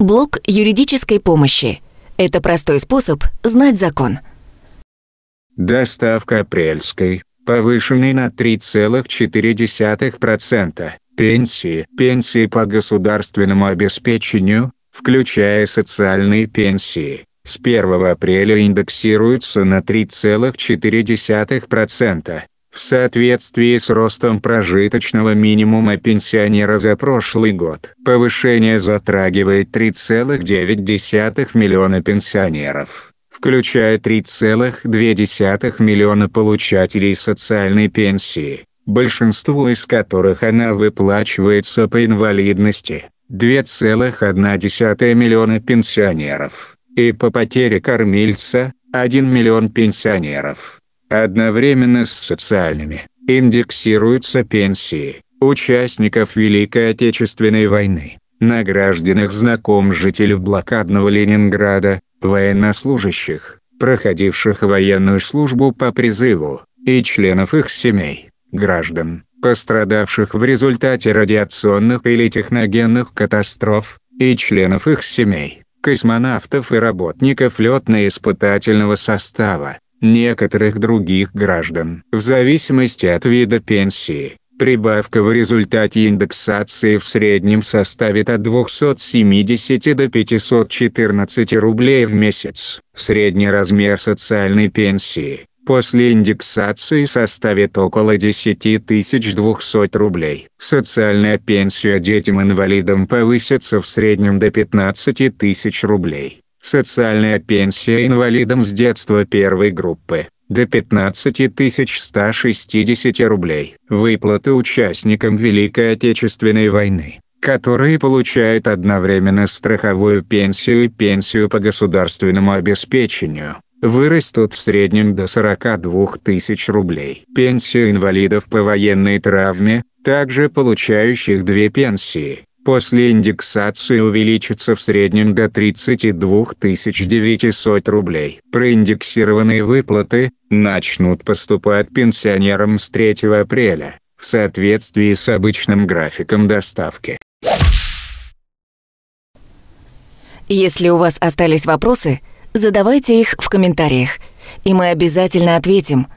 Блок юридической помощи. Это простой способ знать закон. Доставка апрельской, повышенной на 3,4%, пенсии, пенсии по государственному обеспечению, включая социальные пенсии, с 1 апреля индексируются на 3,4% в соответствии с ростом прожиточного минимума пенсионера за прошлый год. Повышение затрагивает 3,9 миллиона пенсионеров, включая 3,2 миллиона получателей социальной пенсии, большинству из которых она выплачивается по инвалидности, 2,1 миллиона пенсионеров, и по потере кормильца, 1 миллион пенсионеров. Одновременно с социальными индексируются пенсии участников Великой Отечественной войны, награжденных знаком жителей блокадного Ленинграда, военнослужащих, проходивших военную службу по призыву, и членов их семей, граждан, пострадавших в результате радиационных или техногенных катастроф, и членов их семей, космонавтов и работников летно-испытательного состава, некоторых других граждан. В зависимости от вида пенсии, прибавка в результате индексации в среднем составит от 270 до 514 рублей в месяц. Средний размер социальной пенсии после индексации составит около 10 200 рублей. Социальная пенсия детям-инвалидам повысится в среднем до 15 тысяч рублей. Социальная пенсия инвалидам с детства первой группы до 15 160 рублей. Выплаты участникам Великой Отечественной войны, которые получают одновременно страховую пенсию и пенсию по государственному обеспечению, вырастут в среднем до 42 тысяч рублей. Пенсию инвалидов по военной травме, также получающих две пенсии, после индексации увеличится в среднем до 32 900 рублей. Проиндексированные выплаты начнут поступать пенсионерам с 3 апреля, в соответствии с обычным графиком доставки. Если у вас остались вопросы, задавайте их в комментариях, и мы обязательно ответим –